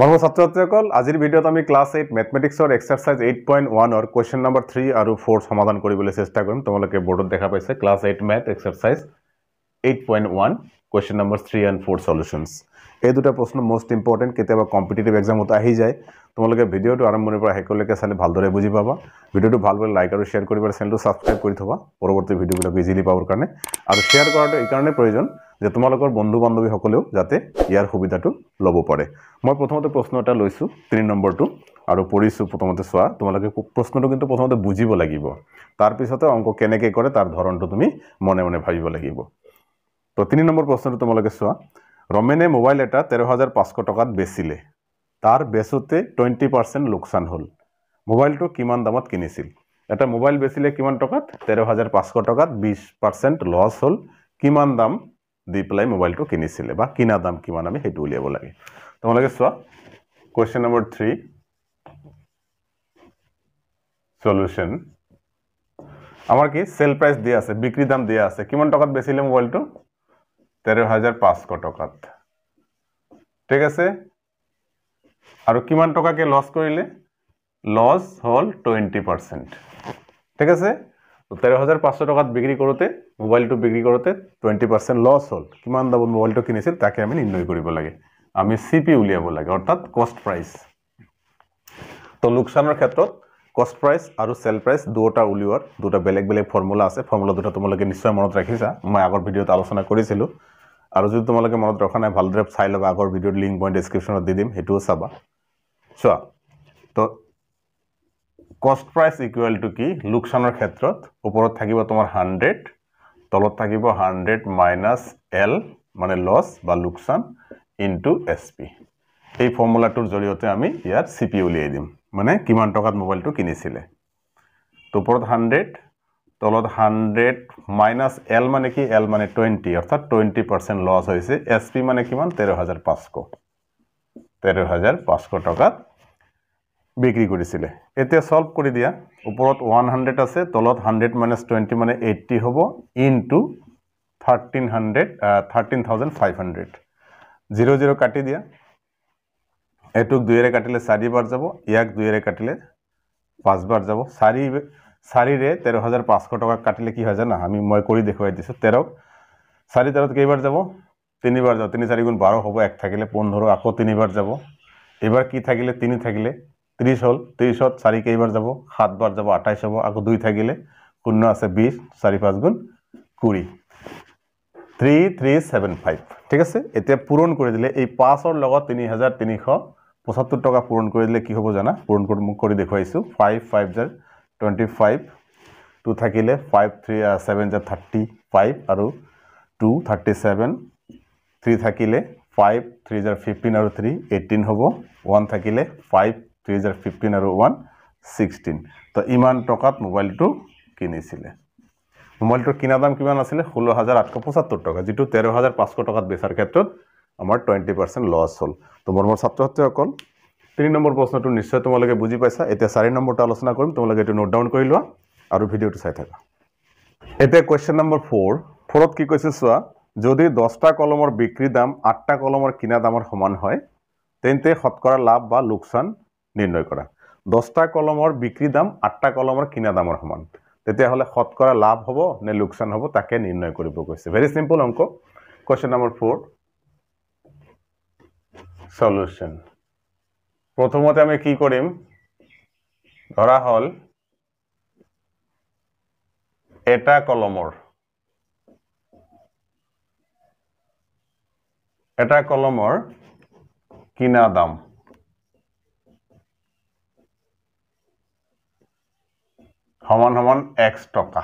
মৰম ছাত্ৰ আজিৰ ভিডিঅ'ত আমি ক্লাছ এইট মেথমেটিক্সৰ এক্সাৰচাইজ এইট পইণ্ট ওৱানৰ কুৱেশ্যন নম্বৰ থ্ৰী আৰু ফ'ৰ সমাধান কৰিবলৈ চেষ্টা কৰিম তোমালোকে বৰ্ডত দেখা পাইছে class eight math exercise eight point one question number three and four solutions এই দুটা প্ৰশ্ন মষ্ট ইম্পৰ্টেণ্ট কেতিয়াবা কম্পিটিটিভ এক্সামত আহি যায় তোমালোকে ভিডিঅ'টো আৰম্ভণিৰ পৰা শেষলৈকে চালে ভালদৰে বুজি পাবা ভিডিঅ'টো ভালদৰে লাইক আৰু শ্বেয়াৰ কৰিবা চেনেলটো ছাবস্ক্ৰাইব কৰি থবা পৰৱৰ্তী ভিডিঅ'বিলাক ইজিলি পাবৰ কাৰণে আৰু শ্বেয়াৰ কৰাটো এইকাৰণে প্ৰয়োজন যে তোমালোকৰ বন্ধু বান্ধৱীসকলেও যাতে ইয়াৰ সুবিধাটো ল'ব পাৰে মই প্ৰথমতে প্ৰশ্ন এটা লৈছোঁ তিনি নম্বৰটো আৰু পঢ়িছোঁ প্ৰথমতে চোৱা তোমালোকে প্ৰশ্নটো কিন্তু প্ৰথমতে বুজিব লাগিব তাৰপিছতে অংক কেনেকৈ কৰে তাৰ ধৰণটো তুমি মনে মনে ভাবিব লাগিব তো তিনি নম্বৰ প্ৰশ্নটো তোমালোকে চোৱা ৰমেনে মোবাইল এটা তেৰ হাজাৰ পাঁচশ টকাত বেচিলে তাৰ বেচোঁতে টুৱেণ্টি পাৰ্চেণ্ট লোকচান হ'ল মোবাইলটো কিমান দামত কিনিছিল এটা মোবাইল বেচিলে কিমান টকাত তেৰ হাজাৰ পাঁচশ টকাত বিছ পাৰ্চেণ্ট লছ হ'ল কিমান দাম দি পেলাই মোবাইলটো কিনিছিলে বা কিনা দাম কিমান আমি সেইটো উলিয়াব লাগে তোমালোকে চোৱা কুৱেশ্যন নম্বৰ থ্ৰী চলুশ্যন আমাৰ কি চেল প্ৰাইচ দিয়া আছে বিক্ৰী দাম দিয়া আছে কিমান টকাত বেচিলে মোবাইলটো তেৰ হাজাৰ পাঁচশ টকাত ঠিক আছে আৰু কিমান টকাকে লছ কৰিলে লছ হ'ল টুৱেণ্টি পাৰ্চেণ্ট ঠিক আছে তেৰ হাজাৰ পাঁচশ টকাত বিক্ৰী কৰোঁতে মোবাইলটো বিক্ৰী কৰোঁতে টুৱেণ্টি পাৰ্চেণ্ট লছ হ'ল কিমান দামত মোবাইলটো কিনিছিল তাকে আমি নিৰ্ণয় কৰিব লাগে আমি চি পি উলিয়াব লাগে অৰ্থাৎ কষ্ট প্ৰাইচ তো লোকচানৰ ক্ষেত্ৰত কষ্ট প্ৰাইচ আৰু চেল প্ৰাইচ দুয়োটা উলিওৱাৰ দুটা বেলেগ বেলেগ ফৰ্মুলা আছে ফৰ্মুলা দুটা তোমালোকে নিশ্চয় মনত ৰাখিছা মই আগৰ ভিডিঅ'ত আলোচনা কৰিছিলোঁ আৰু যদি তোমালোকে মনত ৰখা নাই ভালদৰে চাই ল'বা আগৰ ভিডিঅ'ৰ লিংক মই ডিছক্ৰিপশ্যনত দি দিম সেইটোও চাবা চোৱা তো কষ্ট প্রাইস ইকুয়াল টু কি লোকসানের ক্ষেত্র উপর থাকবে তোমার হান্ড্রেড তলত থাকিব হান্ড্রেড মাইনাস এল মানে লস বা লোকসান ইনটু এসপি এই ফর্মুলাটোর জড়িয়ে আমি ইয়ার সিপি উলিয়াই দিম মানে কিমান টাকাত মোবাইলটা কিনিছিলে তো উপর হান্ড্রেড তলত হান্ড্রেড মাইনাস এল মানে কি এল মানে টুয়েন্টি অর্থাৎ টুয়েন্টি পার্সেন্ট লস হয়েছে এসপি মানে কিমান তেরো হাজার পাঁচশো তেরো হাজার পাঁচশো টাকা বিক্ৰী কৰিছিলে এতিয়া চল্ভ কৰি দিয়া ওপৰত ওৱান হাণ্ড্ৰেড আছে তলত হাণ্ড্ৰেড মাইনাছ টুৱেণ্টি মানে এইট্টি হ'ব into thirteen hundred thirteen thousand five hundred zero' zero' কাটি দিয়া এইটোক দুয়েৰে কাটিলে চাৰিবাৰ যাব ইয়াক দুয়েৰে কাটিলে পাঁচবাৰ যাব চাৰি চাৰিৰে তেৰ হাজাৰ পাঁচশ টকা কাটিলে কি হয় জানা আমি মই কৰি দেখুৱাই দিছোঁ তেৰক চাৰি তেৰত কেইবাৰ যাব তিনিবাৰ যাব তিনি চাৰি গুণ বাৰ হ'ব এক থাকিলে পোন্ধৰ আকৌ তিনিবাৰ যাব এইবাৰ কি থাকিলে তিনি থাকিলে ত্ৰিছ হ'ল ত্ৰিছত চাৰি কেইবাৰ যাব সাত বাৰ যাব আঠাইছ হ'ব আকৌ দুই থাকিলে শূন্য আছে বিছ চাৰি পাঁচ গুণ কুৰি থ্ৰী থ্ৰী ছেভেন ফাইভ ঠিক আছে এতিয়া পূৰণ কৰি দিলে এই পাঁচৰ লগত তিনি হাজাৰ তিনিশ পঁচাত্তৰ টকা পূৰণ কৰি দিলে কি হ'ব জানা পূৰণ কৰি মোক কৰি দেখুৱাইছোঁ ফাইভ ফাইভ জাৰ টুৱেণ্টি ফাইভ টু থাকিলে ফাইভ থ্ৰী ছেভেন জাৰ থাৰ্টি ফাইভ আৰু টু থাৰ্টি চেভেন থ্ৰী থাকিলে ফাইভ থ্ৰী জাৰ ফিফটিন আৰু থ্ৰী এইটিন হ'ব ওৱান থাকিলে ফাইভ থাউজেণ্ড ফিফটিন আৰু ওৱান ছিক্সটিন তো ইমান টকাত মোবাইলটো কিনিছিলে মোবাইলটোৰ কিনা দাম কিমান আছিলে ষোল্ল হাজাৰ আঠশ পঁচাত্তৰ টকা যিটো তেৰ হাজাৰ পাঁচশ টকাত বেচাৰ ক্ষেত্ৰত আমাৰ টুৱেণ্টি পাৰ্চেণ্ট লছ হ'ল তো মোৰ মোৰ ছাত্ৰ ছাত্ৰীসকল তিনি নম্বৰ প্ৰশ্নটো নিশ্চয় তোমালোকে বুজি পাইছা এতিয়া চাৰি নম্বৰটো আলোচনা কৰিম তোমালোকে এইটো নোট ডাউন কৰি লোৱা আৰু ভিডিঅ'টো চাই থাকা এতিয়া কুৱেশ্যন নম্বৰ ফ'ৰ ফ'ৰত কি কৈছে চোৱা যদি দহটা কলমৰ বিক্ৰী দাম আঠটা কলমৰ কিনা দামৰ সমান হয় তেন্তে শতকৰা লাভ বা লোকচান নির্ণয় করা দশটা কলমৰ বিক্ৰী দাম আঠটা কলমৰ কিনা দামৰ সমান তেতিয়াহ'লে শতকৰা লাভ হ'ব নে লোকচান হ'ব তাকে নিৰ্ণয় কৰিব কৈছে ভেৰি চিম্পল অংক কুৱেশ্যন নম্বৰ ফ'ৰ চলিউশ্যন প্ৰথমতে আমি কি কৰিম ধৰা হ'ল এটা কলমৰ এটা কলমৰ কিনা দাম সমান সমান এক্স টকা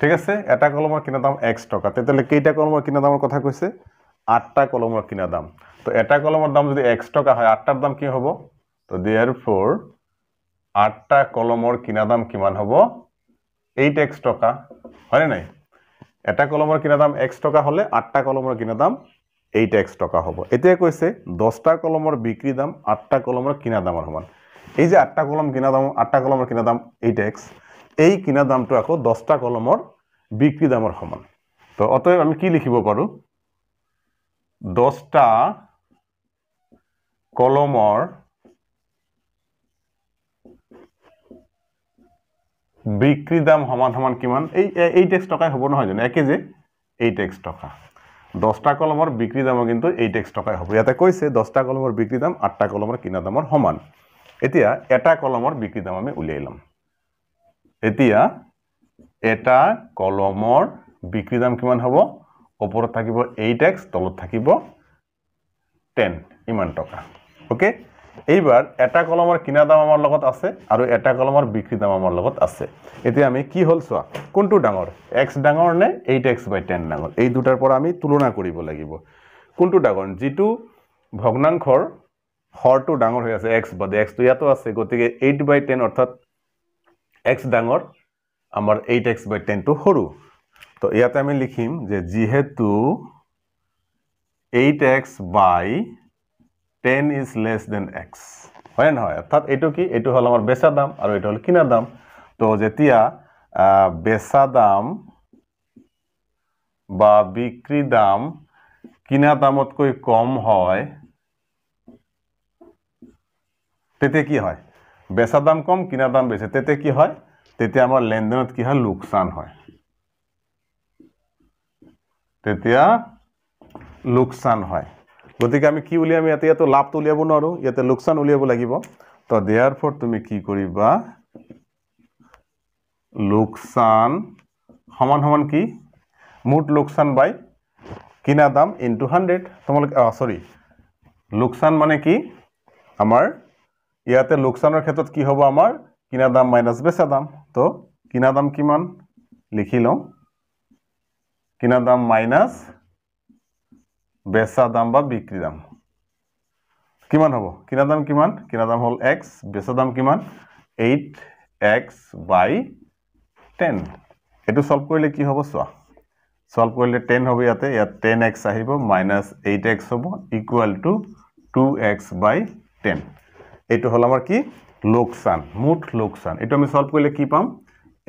ঠিক আছে এটা কলমৰ কিনা দাম এক্স টকা তেতিয়াহ'লে কেইটা কলমৰ কিনা দামৰ কথা কৈছে আঠটা কলমৰ কিনা দাম তো এটা কলমৰ দাম যদি এক্স টকা হয় আঠটাৰ দাম কি হ'ব তো দিয়াৰ ফ'ৰ আঠটা কলমৰ কিনা দাম কিমান হ'ব এইট এক্স টকা হয়নে নাই এটা কলমৰ কিনা দাম এক্স টকা হ'লে আঠটা কলমৰ কিনা দাম এইট এক্স টকা হ'ব এতিয়া কৈছে দহটা কলমৰ বিক্ৰী দাম আঠটা কলমৰ কিনা দামৰ সমান এই যে আটটা কলম কিনা দাম আটটা কলমৰ কিনা দাম এইট এক্স এই কিনা দামটো আকৌ দহটা কলমৰ বিক্ৰী দামৰ সমান তো অতএব আমি কি লিখিব পড় দহটা কলমৰ বিক্ৰী দাম সমান সমান কিমান এই এইট এক্স টাকায় হব নহয় জানো একে যে এইট এক্স টকা দহটা কলমৰ বিক্ৰী দামৰ কিন্তু এইট এক্স টকাই হব ইয়াতে কৈছে দহটা কলমৰ বিক্ৰী দাম আঠটা কলমৰ কিনা দামৰ সমান এতিয়া এটা কলমৰ বিক্ৰী দাম আমি উলিয়াই ল'ম এতিয়া এটা কলমৰ বিক্ৰী দাম কিমান হ'ব ওপৰত থাকিব এইট এক্স তলত থাকিব টেন ইমান টকা অ'কে এইবাৰ এটা কলমৰ কিনা দাম আমাৰ লগত আছে আৰু এটা কলমৰ বিক্ৰী দাম আমাৰ লগত আছে এতিয়া আমি কি হ'ল চোৱা কোনটো ডাঙৰ এক্স ডাঙৰ নে এইট এক্স বাই টেন ডাঙৰ এই দুটাৰ পৰা আমি তুলনা কৰিব লাগিব কোনটো ডাঙৰ যিটো ভগ্নাংশৰ ফৰটো ডাঙৰ হৈ আছে এক্স বাদে এক্সটো ইয়াতো আছে গতিকে এইট বাই টেন অৰ্থাৎ এক্স ডাঙৰ আমাৰ এইট এক্স বাই টেনটো সৰু তো ইয়াতে আমি লিখিম যে যিহেতু eight x by ten is less than x হয় নহয় অৰ্থাৎ এইটো কি এইটো হ'ল আমাৰ বেচা দাম আৰু এইটো হ'ল কিনা দাম তো যেতিয়া বেচা দাম বা বিক্ৰী দাম কিনা দামতকৈ কম হয় তেতিয়া কি হয় বেচা দাম কম কিনা দাম বেছি তেতিয়া কি হয় তেতিয়া আমাৰ লেনদেনত কি হয় লোকচান হয় তেতিয়া লোকচান হয় গতিকে আমি কি উলিয়াম ইয়াতে ইয়াতো লাভটো উলিয়াব নোৱাৰোঁ ইয়াতে লোকচান উলিয়াব লাগিব তো দেয়াৰ ফৰ তুমি কি কৰিবা লোকচান সমান সমান কি মুঠ লোকচান বাই কিনা দাম ইনটু হাণ্ড্ৰেড তোমালোকে অঁ চৰি লোকচান মানে কি আমাৰ ইয়াতে লোকচানৰ ক্ষেত্ৰত কি হ'ব আমাৰ কিনা দাম মাইনাছ বেচা দাম তো কিনা দাম কিমান লিখি লওঁ কিনা দাম মাইনাছ বেচা দাম বা বিক্ৰী দাম কিমান হ'ব কিনা দাম কিমান কিনা দাম হ'ল এক্স বেচা দাম কিমান এইট এক্স বাই টেন এইটো ছল্ভ কৰিলে কি হ'ব চোৱা ছল্ভ কৰিলে টেন হ'ব ইয়াতে ইয়াত টেন এক্স আহিব মাইনাছ এইট এক্স হ'ব equal to two x by ten এইটো হ'ল আমাৰ কি লোকচান মুঠ লোকচান এইটো আমি চল্ভ কৰিলে কি পাম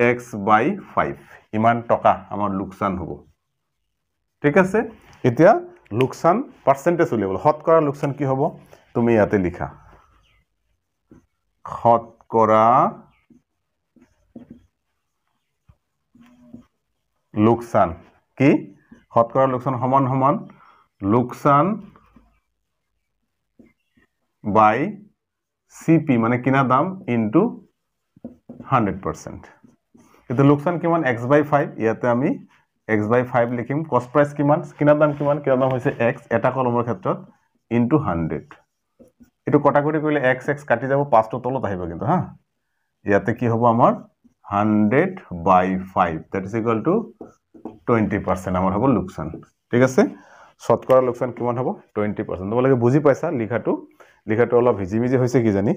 এক্স বাই ফাইভ ইমান টকা আমাৰ লোকচান হ'ব ঠিক আছে এতিয়া লোকচান পাৰ্চেণ্টেজ উলিয়াব সৎ কৰা লোকচান কি হ'ব তুমি ইয়াতে লিখা সৎ কৰা লোকচান কি সৎ কৰা লোকচান সমান সমান লোকচান বাই CP মানে কিনা দাম ইনটু হান্ড্রেড পার্সেন্ট কিন্তু লোকসান কি এক্স বাই ইয়াতে আমি এক্স বাই লিখিম কস্ট প্রাইস কি কিনা দাম কি কিনা দাম হয়েছে এক্স এটা কলমের ক্ষেত্রে ইনটু হান্ড্রেড এই কটাকটি করলে এক্স এক্স কাটি যাব পাঁচটো তলত আহিব কিন্তু হ্যাঁ ইয়াতে কি হব আমার hundred by five that is equal to twenty percent আমার হব লোকসান ঠিক আছে শতকরা লোকসান কি হব টুয়েন্টি পার্সেন্ট তোমালে বুঝি পাইছা লিখাটো লিখাটো অলপ মিজি হৈছে কিজানি